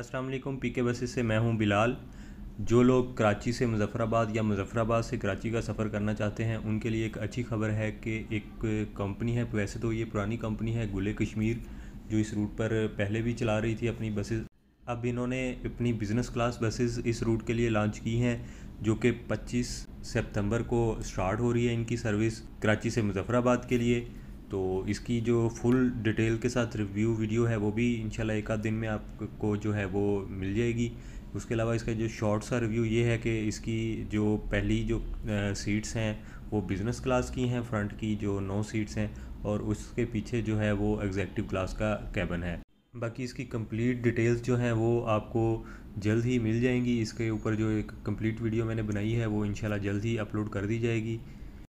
अस्सलाम वालेकुम के बसेस से मैं हूं बिलाल जो लोग कराची से मुजफ़राबाद या मुजफ़राबाद से कराची का सफ़र करना चाहते हैं उनके लिए एक अच्छी खबर है कि एक कंपनी है वैसे तो ये पुरानी कंपनी है गुले कश्मीर जो इस रूट पर पहले भी चला रही थी अपनी बसेस अब इन्होंने अपनी बिज़नेस क्लास बसेस इस रूट के लिए लॉन्च की हैं जो कि पच्चीस सेप्तम्बर को स्टार्ट हो रही है इनकी सर्विस कराची से मुजफ़राबाद के लिए तो इसकी जो फुल डिटेल के साथ रिव्यू वीडियो है वो भी इंशाल्लाह एक आध दिन में आपको जो है वो मिल जाएगी उसके अलावा इसका जो शॉर्ट सा रिव्यू ये है कि इसकी जो पहली जो सीट्स हैं वो बिज़नेस क्लास की हैं फ्रंट की जो नौ सीट्स हैं और उसके पीछे जो है वो एग्जैक्टिव क्लास का कैबन है बाकी इसकी कंप्लीट डिटेल्स जो हैं वो आपको जल्द ही मिल जाएंगी इसके ऊपर जो एक कंप्लीट वीडियो मैंने बनाई है वो इंशाल्लाह जल्द ही अपलोड कर दी जाएगी